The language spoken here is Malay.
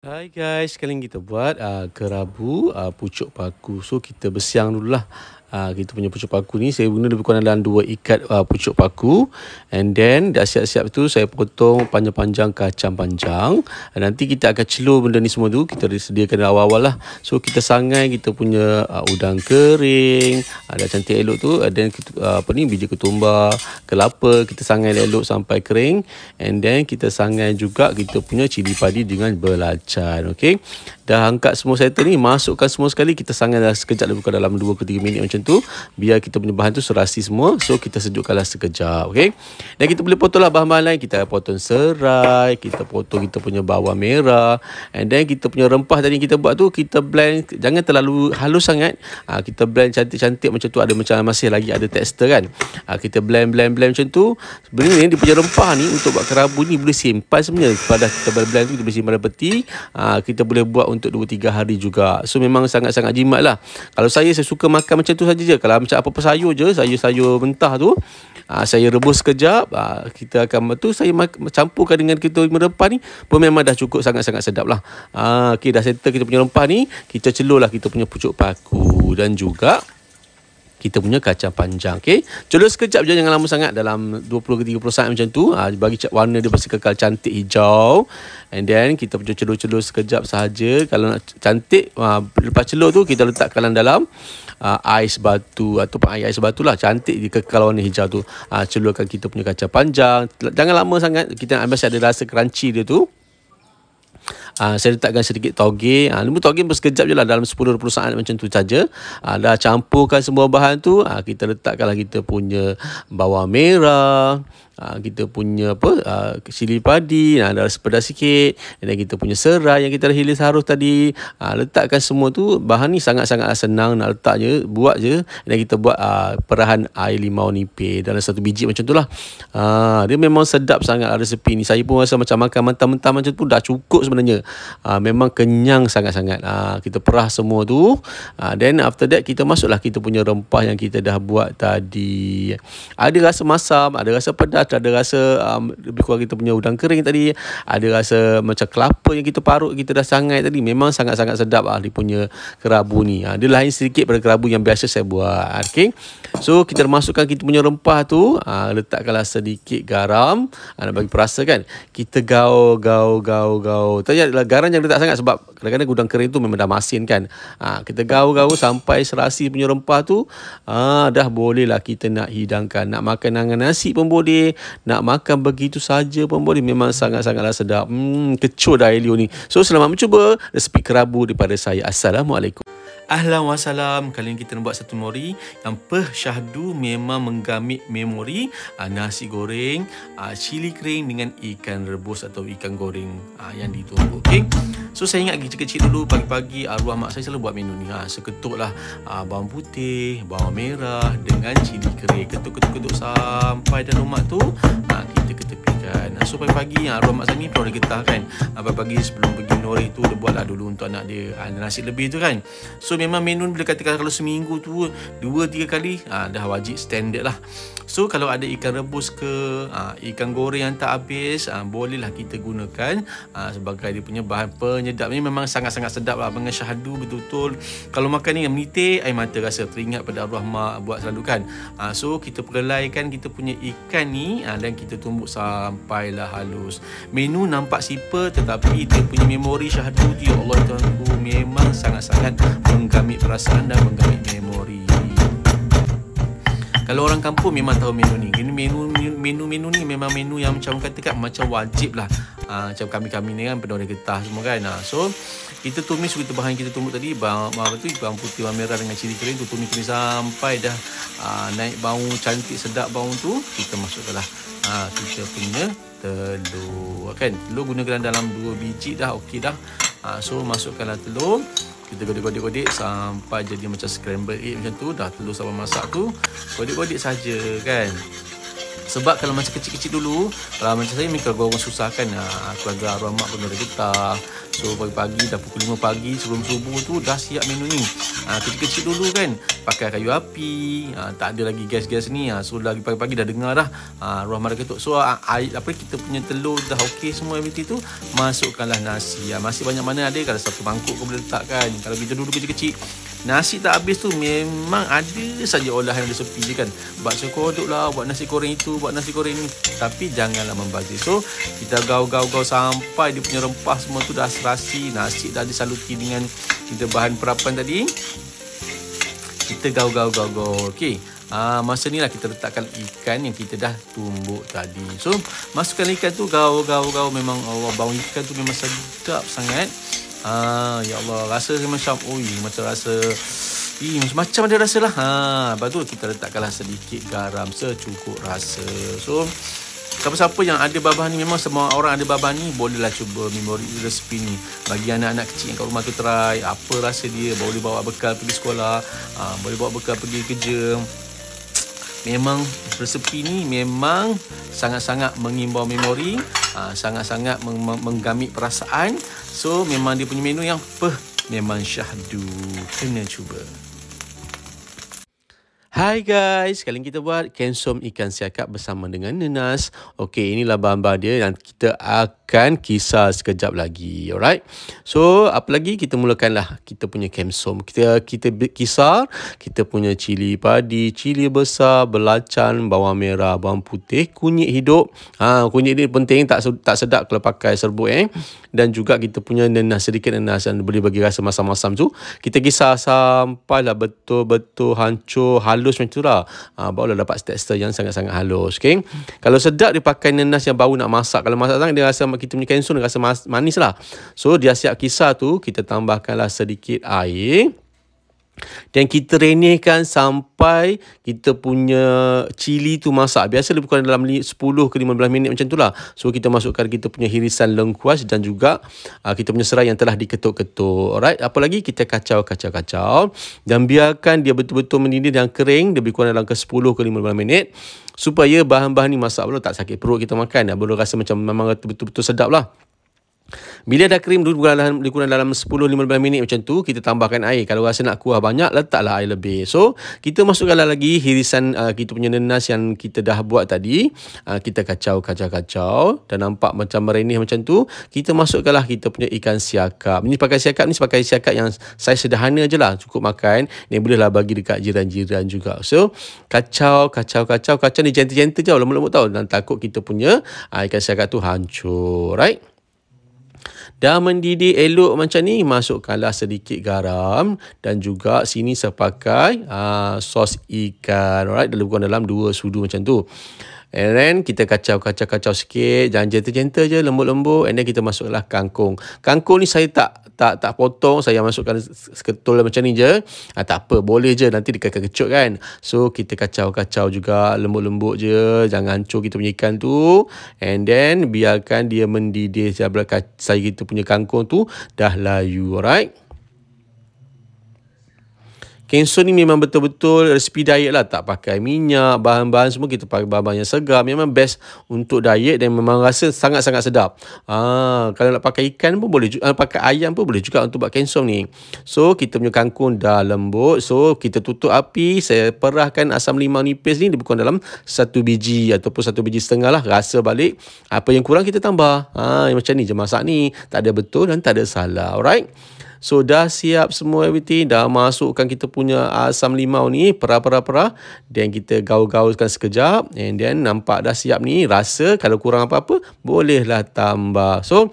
Hai guys, sekali kita buat uh, kerabu uh, pucuk paku. So kita bersiang dulu lah. Ah, kita punya pucuk paku ni saya guna lebih kurang dalam 2 ikat uh, pucuk paku and then dah siap-siap tu saya potong panjang-panjang kacang panjang and ah, nanti kita akan celur benda ni semua tu kita sediakan dari awal-awal lah so kita sangai kita punya uh, udang kering ada uh, cantik elok tu and then kita, uh, apa ni biji ketumbar kelapa kita sangai elok sampai kering and then kita sangai juga kita punya cili padi dengan belacan okay dah angkat semua setter ni masukkan semua sekali kita sanganlah sekejap lebih kurang dalam 2 ke 3 minit macam tu biar kita punya bahan tu serasi semua so kita sejukkanlah sekejap okey dan kita boleh potonglah bahan-bahan lain kita potong serai kita potong kita punya bawang merah and then kita punya rempah tadi yang kita buat tu kita blend jangan terlalu halus sangat ha, kita blend cantik-cantik macam tu ada macam masih lagi ada tekstur kan ha, kita blend blend blend macam tu sebenarnya dia punya rempah ni untuk buat kerabu ni boleh simpan sebenarnya pada kita blend tu kita boleh simpan dalam peti ha, kita boleh buat untuk untuk 2-3 hari juga. So memang sangat-sangat jimat lah. Kalau saya, saya suka makan macam tu saja je. Kalau macam apa-apa sayur je, sayur-sayur mentah tu, aa, ah, saya rebus sekejap, aa, ah, kita akan, tu saya mak, campurkan dengan kita merempah ni, pun memang dah cukup sangat-sangat sedap lah. Aa, ah, dah settle kita punya rempah ni, kita celur lah kita punya pucuk paku dan juga kita punya kacang panjang okey cula sekejap je jangan lama sangat dalam 20 ke 30 saat macam tu ha, bagi cat warna dia mesti kekal cantik hijau and then kita punya celur-celur sekejap sahaja kalau nak cantik ha, lepas celur tu kita letakkan dalam dalam ah, ais batu ataupun air ais batu lah cantik dia kekal warna hijau tu uh, celurkan kita punya kacang panjang jangan lama sangat kita nak ambil ada rasa crunchy dia tu Ah, saya letakkan sedikit toge ha, lembu toge pun sekejap je lah dalam 10-20 saat macam tu saja ha, dah campurkan semua bahan tu ha, kita letakkan lah kita punya bawang merah aa, ah, kita punya apa aa, ah, cili padi aa, ada sepedas sikit dan kita punya serai yang kita dah hilir harus tadi aa, ah, letakkan semua tu bahan ni sangat-sangat senang nak letak je buat je dan kita buat aa, perahan air limau nipis dalam satu biji macam tu lah dia memang sedap sangat lah resepi ni saya pun rasa macam makan mentah-mentah macam tu pun dah cukup sebenarnya aa, memang kenyang sangat-sangat aa, kita perah semua tu aa, then after that kita masuklah kita punya rempah yang kita dah buat tadi ada rasa masam ada rasa pedas macam ada rasa um, lebih kurang kita punya udang kering tadi ada rasa macam kelapa yang kita parut kita dah sangai tadi memang sangat-sangat sedap ah dia punya kerabu ni ha, dia lain sedikit pada kerabu yang biasa saya buat Okay, so kita masukkan kita punya rempah tu ha, letakkanlah sedikit garam ha, nak bagi perasa kan kita gau gau gau gau tanya adalah garam yang letak sangat sebab kadang-kadang gudang kering tu memang dah masin kan ha, kita gau gau sampai serasi punya rempah tu ha, dah bolehlah kita nak hidangkan nak makan dengan nasi pun boleh boleh nak makan begitu saja pun boleh memang sangat-sangatlah sedap hmm kecoh dah Elio ni so selamat mencuba resipi kerabu daripada saya Assalamualaikum Ahlan wa salam. Kali ini kita nak buat satu mori yang peh syahdu memang menggamit memori ah, nasi goreng, ah, cili kering dengan ikan rebus atau ikan goreng ah, yang ditunggu. Okay? So saya ingat kecil-kecil dulu pagi-pagi arwah mak saya selalu buat menu ni. Ha, seketuklah bawang putih, bawang merah dengan cili kering. Ketuk-ketuk-ketuk sah sampai dalam rumah tu ha, Kita ketepikan ah, So Supaya pagi ha, ah, rumah Mak Sani pun dah getah kan ha, Pagi-pagi sebelum pergi nori tu dia buatlah dulu untuk anak dia ha, ah, nasi lebih tu kan so memang menun boleh katakan kalau seminggu tu dua tiga kali ha, dah wajib standard lah so kalau ada ikan rebus ke ha, ikan goreng yang tak habis ha, bolehlah kita gunakan ha, sebagai dia punya bahan penyedap ni memang sangat-sangat sedap lah dengan syahdu betul-betul kalau makan ni menitik air mata rasa teringat pada arwah mak buat selalu kan ha, so kita perlaikan kita punya ikan ni ha, dan kita tumbuk sampailah halus menu nampak simple tetapi dia punya memori memori syahdu Ya Allah Tuhan ku memang sangat-sangat Menggamit perasaan dan menggamit memori kalau orang kampung memang tahu menu ni. Ini menu menu menu ni memang menu yang macam kata kat macam wajib lah. Ha, macam kami-kami ni kan pedoreh getah semua kan. Ha, so kita tumis begitu bahan kita tumbuk tadi Bawang apa tu bawang putih bawang merah dengan cili kering tu tumis, tumis sampai dah ha, naik bau cantik sedap bau tu kita masuklah ha, kita punya telur kan telur guna dalam dalam 2 biji dah okey dah ha, so masukkanlah telur kita godik-godik-godik sampai jadi macam scramble egg macam tu dah telur sampai masak tu godik-godik saja kan sebab kalau macam kecil-kecil dulu kalau macam saya mikro gorong susah kan ha, keluarga arwah mak pun ada getah so pagi-pagi dah pukul 5 pagi sebelum subuh tu dah siap menu ni ha, kecil-kecil dulu kan pakai kayu api ha, tak ada lagi gas-gas ni ha, so dah pagi-pagi dah dengar dah ha, ruah mara ketuk so air apa kita punya telur dah okey semua everything tu masukkanlah nasi ha, masih banyak mana ada kalau satu mangkuk kau boleh letakkan kalau kita dulu kecil-kecil Nasi tak habis tu memang ada saja olahan yang sepi je kan. Bakso kodok lah, buat nasi goreng itu, buat nasi goreng ni. Tapi janganlah membazir. So, kita gau-gau-gau sampai dia punya rempah semua tu dah serasi. Nasi dah disaluti dengan kita bahan perapan tadi. Kita gau-gau-gau-gau. Okay. Ah, masa ni lah kita letakkan ikan yang kita dah tumbuk tadi. So, masukkan ikan tu gau-gau-gau. Memang Allah, bau ikan tu memang sedap sangat. Ah, ya Allah, rasa macam oi, macam rasa Ih, macam, macam ada rasa lah. Ha, lepas tu kita letakkanlah sedikit garam secukup rasa. So, siapa-siapa yang ada babah ni, memang semua orang ada babah ni, bolehlah cuba memori resipi ni. Bagi anak-anak kecil yang kat rumah tu try, apa rasa dia, boleh bawa bekal pergi sekolah, ha, boleh bawa bekal pergi kerja memang resepi ni memang sangat-sangat mengimbau memori ha, sangat-sangat menggamit perasaan so memang dia punya menu yang peh memang syahdu kena cuba Hai guys, sekali kita buat kensom ikan siakap bersama dengan nenas. Okey, inilah bahan-bahan dia dan kita akan akan kisar sekejap lagi. Alright. So, apa lagi? Kita mulakanlah kita punya kemsom. Kita kita kisar. Kita punya cili padi, cili besar, belacan, bawang merah, bawang putih, kunyit hidup. Ha, kunyit ni penting. Tak tak sedap kalau pakai serbuk eh. Dan juga kita punya nenas. Sedikit nenas yang boleh bagi rasa masam-masam tu. Kita kisar lah betul-betul hancur, halus macam tu lah. Ha, barulah dapat tekstur yang sangat-sangat halus. Okay. Kalau sedap dia pakai nenas yang baru nak masak. Kalau masak sangat dia rasa kita punya kensun rasa manis lah. So dia siap kisar tu, kita tambahkanlah sedikit air. Dan kita renehkan sampai kita punya cili tu masak. Biasa lebih kurang dalam 10 ke 15 minit macam tu lah. So kita masukkan kita punya hirisan lengkuas dan juga uh, kita punya serai yang telah diketuk-ketuk. Alright, apa lagi kita kacau-kacau-kacau. Dan biarkan dia betul-betul mendidih dan kering lebih kurang dalam ke 10 ke 15 minit. Supaya bahan-bahan ni masak belum tak sakit perut kita makan. Boleh rasa macam memang betul-betul sedap lah. Bila dah krim dulu dalam digunakan dalam 10 15 minit macam tu kita tambahkan air. Kalau rasa nak kuah banyak letaklah air lebih. So, kita masukkanlah lagi hirisan uh, kita punya nenas yang kita dah buat tadi. Uh, kita kacau kacau kacau dan nampak macam merenih macam tu. Kita masukkanlah kita punya ikan siakap. Ini pakai siakap ni pakai siakap yang saya sederhana je lah cukup makan. Ni bolehlah bagi dekat jiran-jiran juga. So, kacau kacau kacau kacau ni gentle-gentle je lembut-lembut tahu Dan takut kita punya uh, ikan siakap tu hancur. Right? Dah mendidih elok macam ni, masukkanlah sedikit garam dan juga sini saya pakai uh, ah, sos ikan. Alright, dalam kurang dalam dua sudu macam tu. And then kita kacau, kacau, kacau sikit. Jangan gentle, gentle je, lembut, lembut. And then kita masuklah kangkung. Kangkung ni saya tak tak tak potong. Saya masukkan seketul macam ni je. Ha, tak apa, boleh je. Nanti dia akan kecut kan. So, kita kacau, kacau juga. Lembut, lembut je. Jangan hancur kita punya ikan tu. And then, biarkan dia mendidih. Saya kita punya kangkung tu dah layu. Alright. Kenso ni memang betul-betul resipi diet lah. Tak pakai minyak, bahan-bahan semua kita pakai bahan-bahan yang segar. Memang best untuk diet dan memang rasa sangat-sangat sedap. Ah, kalau nak pakai ikan pun boleh juga. Ah, pakai ayam pun boleh juga untuk buat kenso ni. So, kita punya kangkung dah lembut. So, kita tutup api. Saya perahkan asam limau nipis ni lebih kurang dalam satu biji ataupun satu biji setengah lah. Rasa balik. Apa yang kurang kita tambah. Ah, macam ni je masak ni. Tak ada betul dan tak ada salah. Alright? So dah siap semua everything. Dah masukkan kita punya ah, asam limau ni. Perah-perah-perah. Then kita gaul-gaulkan sekejap. And then nampak dah siap ni. Rasa kalau kurang apa-apa. Bolehlah tambah. So...